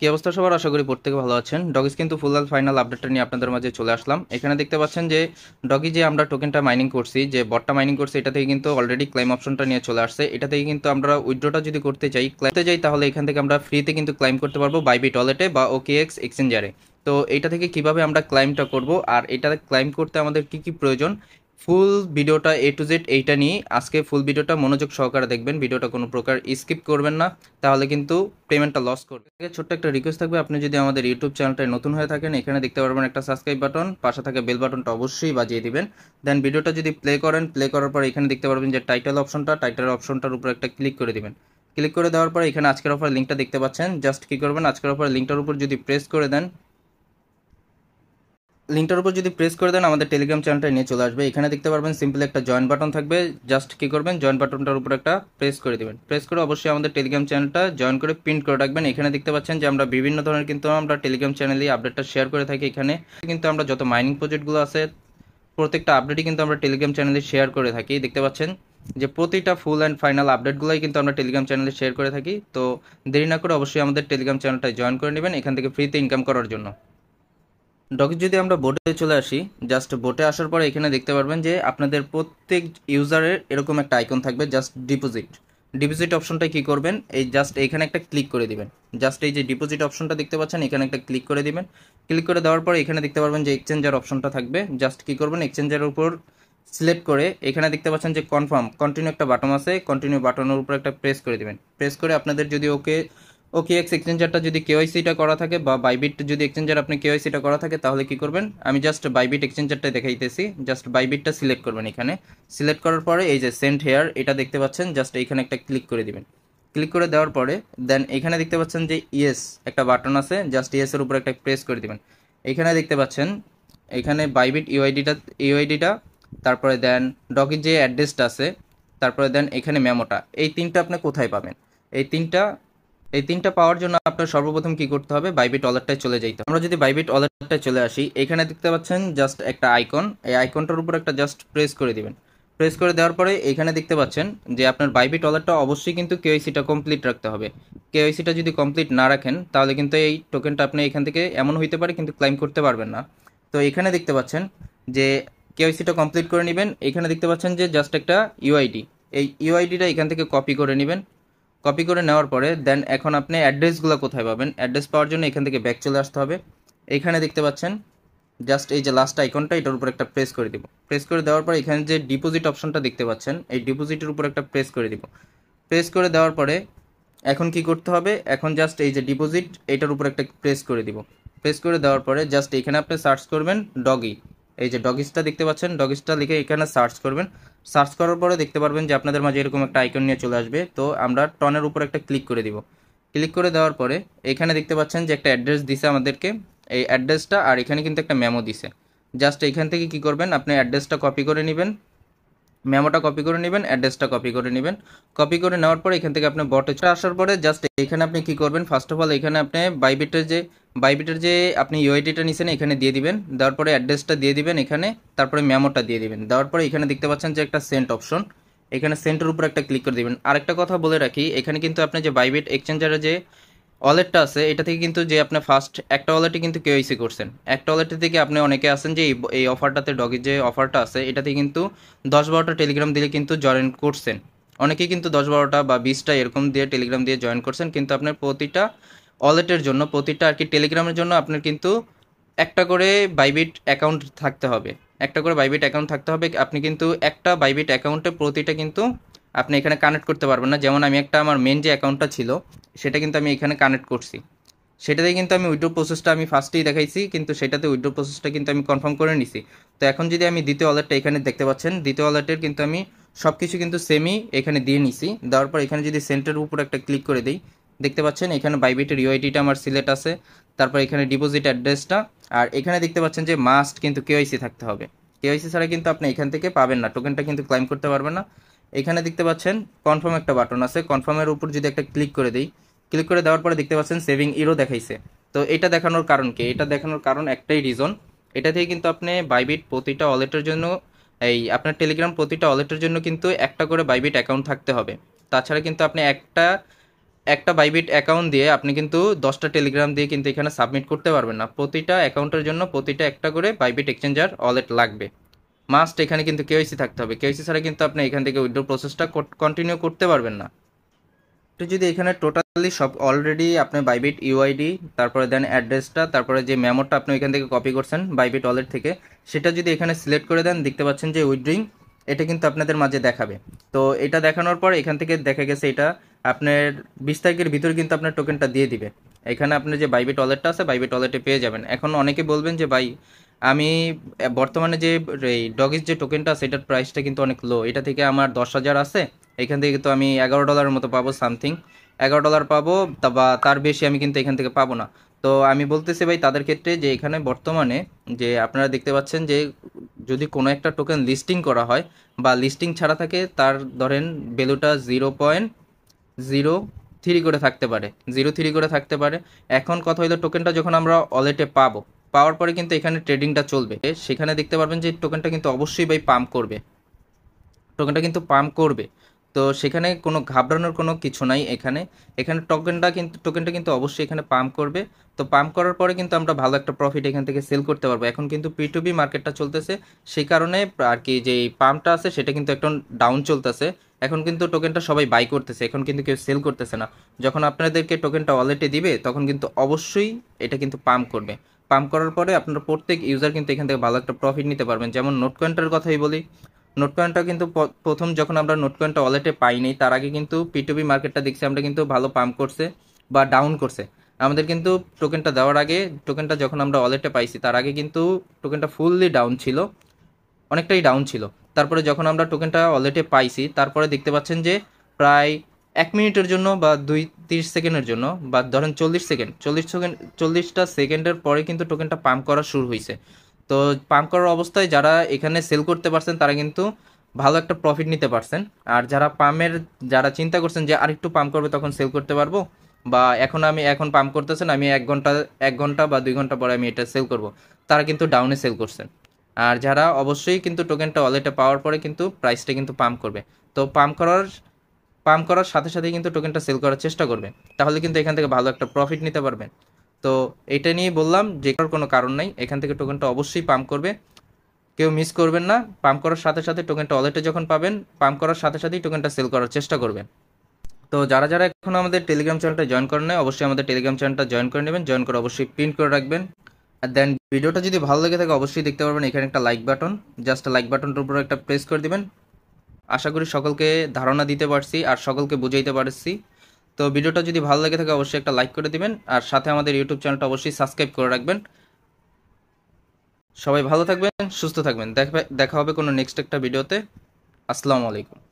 কি অবস্থা সবার আশা করি প্রত্যেকে ভালো আছেন ডগিজ কিন্তু ফুল ফাইনাল আপডেটটা নিয়ে আপনাদের মাঝে চলে আসলাম এখানে দেখতে পাচ্ছেন যে ডগি যে আমরা টোকেনটা মাইনিং করছি যে বটটা মাইনিং করছি এটা থেকে কিন্তু অলরেডি ক্লাইম অপশনটা নিয়ে চলে আসছে এটা থেকে কিন্তু আমরা উইড্রোটা যদি করতে চাই ক্লাইমতে যাই তাহলে এখান থেকে আমরা ফ্রিতে কিন্তু ক্লাইম করতে পারবো বাইবি টয়লেটে বা ওকে এক্স এক্সচেঞ্জারে তো এটা থেকে কিভাবে আমরা ক্লাইমটা করব আর এটা ক্লাইম করতে আমাদের কি কি প্রয়োজন ফুল ভিডিওটা এ টু জেড এইটা নিয়ে আজকে ফুল ভিডিওটা মনোযোগ সহকারে দেখবেন ভিডিওটা কোনো প্রকার স্কিপ করবেন না তাহলে কিন্তু পেমেন্টটা লস করবে ছোট্ট একটা রিকোয়েস্ট থাকবে আপনি যদি আমাদের ইউটিউব চ্যানেলটা নতুন হয়ে থাকেন এখানে দেখতে পারবেন একটা সাবস্ক্রাইব বাটন পাশে থাকে বেল বাটনটা অবশ্যই বাজিয়ে দিবেন দেন ভিডিওটা যদি প্লে করেন প্লে করার পর এখানে দেখতে পারবেন যে টাইটেল অপশনটা টাইটেল অপশনটার উপর একটা ক্লিক করে দিবেন ক্লিক করে দেওয়ার পর এখানে আজকের অফার লিঙ্কটা দেখতে পাচ্ছেন জাস্ট কী করবেন আজকের অফার লিঙ্কটার উপর যদি প্রেস করে দেন লিঙ্কটার উপর যদি প্রেস করে দেন আমাদের টেলিগ্রাম চ্যানেলটা নিয়ে চলে আসবে এখানে দেখতে পারবেন সিম্পল একটা জয়েন বাটন থাকবে জাস্ট কী করবেন জয়েন বাটনটার উপর একটা প্রেস করে দেবেন প্রেস করে অবশ্যই আমাদের টেলিগ্রাম চ্যানেলটা জয়েন করে প্রিন্ট করে রাখবেন এখানে দেখতে পাচ্ছেন যে আমরা বিভিন্ন ধরনের কিন্তু আমরা টেলিগ্রাম চ্যানেলে আপডেটটা শেয়ার করে থাকি এখানে কিন্তু আমরা যত মাইনিং প্রজেক্টগুলো আছে প্রত্যেকটা আপডেটই কিন্তু আমরা টেলিগ্রাম চ্যানেলে শেয়ার করে থাকি দেখতে পাচ্ছেন যে প্রতিটা ফুল অ্যান্ড ফাইনাল আপডেটগুলোই কিন্তু আমরা টেলিগ্রাম চ্যানেলে শেয়ার করে থাকি তো দেরি না করে অবশ্যই আমাদের টেলিগ্রাম চ্যানেলটায় জয়েন করে নেবেন এখান থেকে ফ্রিতে ইনকাম করার জন্য ডকে যদি আমরা বোটে চলে আসি জাস্ট বোটে আসার পরে এখানে দেখতে পারবেন যে আপনাদের প্রত্যেক ইউজারের এরকম একটা আইকন থাকবে জাস্ট ডিপোজিট ডিপোজিট অপশনটা কি করবেন এই জাস্ট এখানে একটা ক্লিক করে দিবেন জাস্ট এই যে ডিপোজিট অপশনটা দেখতে পাচ্ছেন এখানে একটা ক্লিক করে দিবেন ক্লিক করে দেওয়ার পর এখানে দেখতে পারবেন যে এক্সচেঞ্জার অপশনটা থাকবে জাস্ট কি করবেন এক্সচেঞ্জার উপর সিলেক্ট করে এখানে দেখতে পাচ্ছেন যে কনফার্ম কন্টিনিউ একটা বাটন আছে কন্টিনিউ বাটনের উপর একটা প্রেস করে দিবেন প্রেস করে আপনাদের যদি ওকে ওকে এক্স এক্সচেঞ্জারটা যদি কেওয়াইসিটা করা থাকে বা বাইবিট যদি এক্সচেঞ্জার আপনি কেওয়াইসিটা করা থাকে তাহলে কি করবেন আমি জাস্ট বাইবিট এক্সচেঞ্জারটা দেখাইতেছি জাস্ট বাইবিটটা সিলেক্ট করবেন এখানে সিলেক্ট করার পরে এই যে সেন্ট হেয়ার এটা দেখতে পাচ্ছেন জাস্ট এখানে একটা ক্লিক করে দিবেন ক্লিক করে দেওয়ার পরে দেন এখানে দেখতে পাচ্ছেন যে ইয়েস একটা বাটন আছে জাস্ট ইয়েসের উপর একটা প্রেস করে দিবেন এখানে দেখতে পাচ্ছেন এখানে বাইবিট ইউআইডিটা ইউআইডিটা তারপরে দেন ডকের যে অ্যাড্রেসটা আছে তারপরে দেন এখানে মেমোটা এই তিনটা আপনি কোথায় পাবেন এই তিনটা এই তিনটা পাওয়ার জন্য আপনার সর্বপ্রথম কি করতে হবে বাইবিট ওয়ালেটটায় চলে যাইতে আমরা যদি বাইবিট ওয়ালেটটায় চলে আসি এখানে দেখতে পাচ্ছেন জাস্ট একটা আইকন এই আইকনটার উপর একটা জাস্ট প্রেস করে দিবেন প্রেস করে দেওয়ার পরে এখানে দেখতে পাচ্ছেন যে আপনার বাইবিট ওয়ালেটটা অবশ্যই কিন্তু কেওয়াইসিটা কমপ্লিট রাখতে হবে কেওয়াইসিটা যদি কমপ্লিট না রাখেন তাহলে কিন্তু এই টোকেনটা আপনি এখান থেকে এমন হইতে পারে কিন্তু ক্লাইম করতে পারবেন না তো এখানে দেখতে পাচ্ছেন যে কেওয়াইসিটা কমপ্লিট করে নেবেন এখানে দেখতে পাচ্ছেন যে জাস্ট একটা ইউআইডি এই ইউআইডিটা এখান থেকে কপি করে নেবেন কপি করে নেওয়ার পরে দেন এখন আপনি অ্যাড্রেসগুলো কোথায় পাবেন অ্যাড্রেস পাওয়ার জন্য এখান থেকে ব্যাক চলে আসতে হবে এখানে দেখতে পাচ্ছেন জাস্ট এই যে লাস্ট আইকনটা এটার উপর একটা প্রেস করে দিব প্রেস করে দেওয়ার পর এখানে যে ডিপোজিট অপশনটা দেখতে পাচ্ছেন এই ডিপোজিটের উপর একটা প্রেস করে দিব প্রেস করে দেওয়ার পরে এখন কি করতে হবে এখন জাস্ট এই যে ডিপোজিট এটার উপর একটা প্রেস করে দিব প্রেস করে দেওয়ার পরে জাস্ট এখানে আপনি সার্চ করবেন ডগি এই যে ডগিসটা দেখতে পাচ্ছেন ডগিসটা লিখে এখানে সার্চ করবেন সার্চ করার পরে দেখতে পারবেন যে আপনাদের মাঝে এরকম একটা আইকন নিয়ে চলে আসবে তো আমরা টনের উপর একটা ক্লিক করে দিব ক্লিক করে দেওয়ার পরে এখানে দেখতে পাচ্ছেন যে একটা অ্যাড্রেস দিছে আমাদেরকে এই অ্যাড্রেসটা আর এখানে কিন্তু একটা মেমো দিছে জাস্ট এখান থেকে কি করবেন আপনি অ্যাড্রেসটা কপি করে নেবেন মেমোটা কপি করে নেবেন অ্যাড্রেসটা কপি করে নেবেন কপি করে নেওয়ার পরে এখান থেকে আপনি বটে আসার পরে জাস্ট এখানে আপনি কি করবেন ফার্স্ট অফ অল এখানে আপনি বাইবিটের যে বাইবিটের যে আপনি ইউআইডিটা নিছেন এখানে দিয়ে দিবেন দেওয়ার পরে অ্যাড্রেসটা দিয়ে দিবেন এখানে তারপরে মেমোটা দিয়ে দিবেন দেওয়ার পরে এখানে দেখতে পাচ্ছেন যে একটা সেন্ট অপশন এখানে সেন্টের উপর একটা ক্লিক করে দিবেন আরেকটা কথা বলে রাখি এখানে কিন্তু আপনি যে বাইবিট এক্সচেঞ্জারের যে ওয়ালেটটা আছে এটা থেকে কিন্তু যে আপনি ফার্স্ট একটা ওয়ালেটে কিন্তু কেওয়াইসি করছেন একটা ওয়ালেটের থেকে আপনি অনেকে আছেন যে এই অফারটাতে ডগে যে অফারটা আছে এটাতে কিন্তু দশ বারোটা টেলিগ্রাম দিলে কিন্তু জয়েন করছেন অনেকে কিন্তু দশ বারোটা বা বিশটা এরকম দিয়ে টেলিগ্রাম দিয়ে জয়েন করছেন কিন্তু আপনার প্রতিটা ওয়ালেটের জন্য প্রতিটা আর কি টেলিগ্রামের জন্য আপনার কিন্তু একটা করে বাইবিট অ্যাকাউন্ট থাকতে হবে একটা করে বাইবিট অ্যাকাউন্ট থাকতে হবে আপনি কিন্তু একটা বাইবিট অ্যাকাউন্টে প্রতিটা কিন্তু আপনি এখানে কানেক্ট করতে পারবেন না যেমন আমি একটা আমার মেন যে অ্যাকাউন্টটা ছিল সেটা কিন্তু আমি এখানে কানেক্ট করছি সেটাতে কিন্তু আমি উইড্রো প্রসেসটা আমি ফার্স্টেই দেখাইছি কিন্তু সেটাতে উইড্রো প্রসেসটা কিন্তু আমি কনফার্ম করে নিছি তো এখন যদি আমি দ্বিতীয় ওয়ালেটটা এখানে দেখতে পাচ্ছেন দ্বিতীয় ওয়ালেটের কিন্তু আমি সব কিছু কিন্তু সেমই এখানে দিয়ে নিছি দেওয়ার পর এখানে যদি সেন্টারের উপর একটা ক্লিক করে দিই দেখতে পাচ্ছেন এখানে বাইবিটের ইউআইডিটা আমার সিলেক্ট আছে তারপর এখানে ডিপোজিট অ্যাড্রেসটা আর এখানে দেখতে পাচ্ছেন যে মাস্ট কিন্তু কেওয়াইসি থাকতে হবে কেওয়াইসি ছাড়া কিন্তু আপনি এখান থেকে পাবেন না টোকেনটা কিন্তু ক্লাইম করতে পারবেন না এখানে দেখতে পাচ্ছেন কনফার্ম একটা বাটন আছে কনফার্মের উপর যদি একটা ক্লিক করে দিই ক্লিক করে দেওয়ার পরে দেখতে পাচ্ছেন সেভিং ইরো দেখাইছে তো এটা দেখানোর কারণ কি এটা দেখানোর কারণ একটাই রিজন এটা থেকে কিন্তু আপনি বাইবিট প্রতিটা ওয়ালেটের জন্য এই আপনার টেলিগ্রাম প্রতিটা ওয়ালেটের জন্য কিন্তু একটা করে বাইবিট অ্যাকাউন্ট থাকতে হবে তাছাড়া কিন্তু আপনি একটা একটা বাইবিট অ্যাকাউন্ট দিয়ে আপনি কিন্তু দশটা টেলিগ্রাম দিয়ে কিন্তু এখানে সাবমিট করতে পারবেন না প্রতিটা অ্যাকাউন্টের জন্য প্রতিটা একটা করে বাইবিট এক্সচেঞ্জার ওয়ালেট লাগবে মাস্ট এখানে কিন্তু কেওয়াইসি থাকতে হবে কেওয়াইসি ছাড়া কিন্তু আপনি এখান থেকে উইড্রো প্রসেসটা কন্টিনিউ করতে পারবেন না তো যদি এখানে টোটালি সব অলরেডি আপনার বাইবিট ইউআইডি তারপরে দেন অ্যাড্রেসটা তারপরে যে মেমোটা আপনি এখান থেকে কপি করছেন বাইবিট ওয়ালেট থেকে সেটা যদি এখানে সিলেক্ট করে দেন দেখতে পাচ্ছেন যে উইড্রিং এটা কিন্তু আপনাদের মাঝে দেখাবে তো এটা দেখানোর পর এখান থেকে দেখা গেছে এটা আপনার বিশ তারিখের ভিতরে কিন্তু আপনার টোকেনটা দিয়ে দিবে এখানে আপনার যে বাইবিট ওয়ালেটটা আছে বাইবিট ওয়ালেটে পেয়ে যাবেন এখন অনেকে বলবেন যে ভাই আমি বর্তমানে যে এই ডগিস যে টোকেনটা সেটার প্রাইসটা কিন্তু অনেক লো এটা থেকে আমার দশ হাজার আছে এখান থেকে কিন্তু আমি এগারো ডলারের মতো পাবো সামথিং এগারো ডলার পাবো বা তার বেশি আমি কিন্তু এখান থেকে পাবো না তো আমি বলতেছি ভাই তাদের ক্ষেত্রে যে এখানে বর্তমানে যে আপনারা দেখতে পাচ্ছেন যে যদি কোনো একটা টোকেন লিস্টিং করা হয় বা লিস্টিং ছাড়া থাকে তার ধরেন ভ্যালুটা জিরো পয়েন্ট জিরো থ্রি করে থাকতে পারে জিরো থ্রি করে থাকতে পারে এখন কথা হইলো টোকেনটা যখন আমরা ওয়ালেটে পাবো পাওয়ার পরে কিন্তু এখানে ট্রেডিংটা চলবে সেখানে দেখতে পারবেন যে টোকেনটা কিন্তু অবশ্যই বাই পাম্প করবে টোকেনটা কিন্তু পাম্প করবে তো সেখানে কোনো ঘাবড়ানোর কোনো কিছু নাই এখানে এখানে টোকেনটা কিন্তু টোকেনটা কিন্তু অবশ্যই এখানে পাম্প করবে তো পাম্প করার পরে কিন্তু আমরা ভালো একটা প্রফিট এখান থেকে সেল করতে পারবো এখন কিন্তু পি টু বি মার্কেটটা চলতেছে সেই কারণে আর কি যে পাম্পটা আছে সেটা কিন্তু একটা ডাউন চলতেছে এখন কিন্তু টোকেনটা সবাই বাই করতেছে এখন কিন্তু কেউ সেল করতেছে না যখন আপনাদেরকে টোকেনটা ওয়ালেটে দিবে তখন কিন্তু অবশ্যই এটা কিন্তু পাম্প করবে পাম্প করার পরে আপনার প্রত্যেক ইউজার কিন্তু এখান থেকে ভালো একটা প্রফিট নিতে পারবেন যেমন নোট কয়েনটার কথাই বলি নোট কয়েনটা কিন্তু প্রথম যখন আমরা নোট কয়েনটা ওয়ালেটে পাইনি তার আগে কিন্তু পিটুপি মার্কেটটা দেখছি আমরা কিন্তু ভালো পাম্প করছে বা ডাউন করছে আমাদের কিন্তু টোকেনটা দেওয়ার আগে টোকেনটা যখন আমরা ওয়ালেটে পাইছি তার আগে কিন্তু টোকেনটা ফুললি ডাউন ছিল অনেকটাই ডাউন ছিল তারপরে যখন আমরা টোকেনটা ওয়ালেটে পাইছি তারপরে দেখতে পাচ্ছেন যে প্রায় এক মিনিটের জন্য বা দুই তিরিশ সেকেন্ডের জন্য বা ধরেন চল্লিশ সেকেন্ড চল্লিশ সেকেন্ড চল্লিশটা সেকেন্ডের পরে কিন্তু টোকেনটা পাম্প করা শুরু হয়েছে তো পাম্প করার অবস্থায় যারা এখানে সেল করতে পারছেন তারা কিন্তু ভালো একটা প্রফিট নিতে পারছেন আর যারা পামের যারা চিন্তা করছেন যে আরেকটু পাম্প করবে তখন সেল করতে পারবো বা এখন আমি এখন পাম্প করতেছেন আমি এক ঘন্টা এক ঘন্টা বা দুই ঘন্টা পরে আমি এটা সেল করব তারা কিন্তু ডাউনে সেল করছেন আর যারা অবশ্যই কিন্তু টোকেনটা ওয়ালেটে পাওয়ার পরে কিন্তু প্রাইসটা কিন্তু পাম্প করবে তো পাম্প করার পাম্প করার সাথে সাথে কিন্তু টোকেনটা সেল করার চেষ্টা করবেন তাহলে কিন্তু এখান থেকে ভালো একটা প্রফিট নিতে পারবেন তো এটা নিয়ে বললাম যে কোনো কারণ নাই এখান থেকে টোকেনটা অবশ্যই পাম্প করবে কেউ মিস করবেন না পাম্প করার সাথে সাথে টোকেনটা ওয়ালেটে যখন পাবেন পাম্প করার সাথে সাথেই টোকেনটা সেল করার চেষ্টা করবেন তো যারা যারা এখন আমাদের টেলিগ্রাম চ্যানেলটা জয়েন করে নেয় অবশ্যই আমাদের টেলিগ্রাম চ্যানেলটা জয়েন করে নেবেন জয়েন করে অবশ্যই প্রিন্ট করে রাখবেন আর দেন ভিডিওটা যদি ভালো লেগে থাকে অবশ্যই দেখতে পারবেন এখানে একটা লাইক বাটন জাস্ট লাইক বাটনটার উপর একটা প্রেস করে দেবেন আশা করি সকলকে ধারণা দিতে পারছি আর সকলকে বুঝাইতে পারছি তো ভিডিওটা যদি ভালো লাগে থাকে অবশ্যই একটা লাইক করে দিবেন আর সাথে আমাদের ইউটিউব চ্যানেলটা অবশ্যই সাবস্ক্রাইব করে রাখবেন সবাই ভালো থাকবেন সুস্থ থাকবেন দেখা হবে কোনো নেক্সট একটা ভিডিওতে আসসালামু আলাইকুম